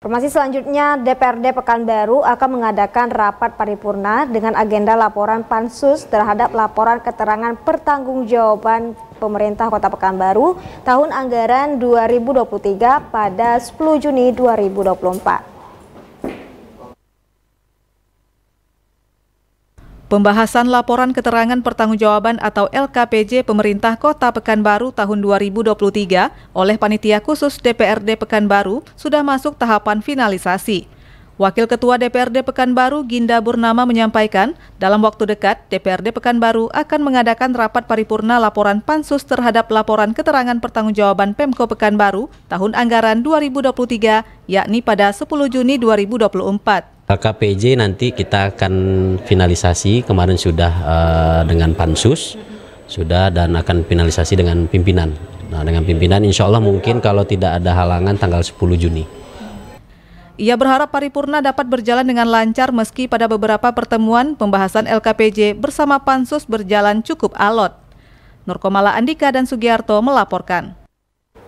Informasi selanjutnya, DPRD Pekanbaru akan mengadakan rapat paripurna dengan agenda laporan pansus terhadap laporan keterangan pertanggungjawaban pemerintah Kota Pekanbaru tahun anggaran 2023 pada 10 Juni 2024. Pembahasan laporan keterangan pertanggungjawaban atau LKPJ Pemerintah Kota Pekanbaru tahun 2023 oleh panitia khusus DPRD Pekanbaru sudah masuk tahapan finalisasi. Wakil Ketua DPRD Pekanbaru Ginda Burnama menyampaikan, dalam waktu dekat DPRD Pekanbaru akan mengadakan rapat paripurna laporan pansus terhadap laporan keterangan pertanggungjawaban Pemko Pekanbaru tahun anggaran 2023 yakni pada 10 Juni 2024. Eh, KPJ nanti kita akan finalisasi kemarin sudah uh, dengan pansus sudah dan akan finalisasi dengan pimpinan. Nah dengan pimpinan insya Allah mungkin kalau tidak ada halangan tanggal 10 Juni. Ia berharap paripurna dapat berjalan dengan lancar meski pada beberapa pertemuan pembahasan LKPJ bersama pansus berjalan cukup alot. Nurkomala Andika dan Sugiarto melaporkan.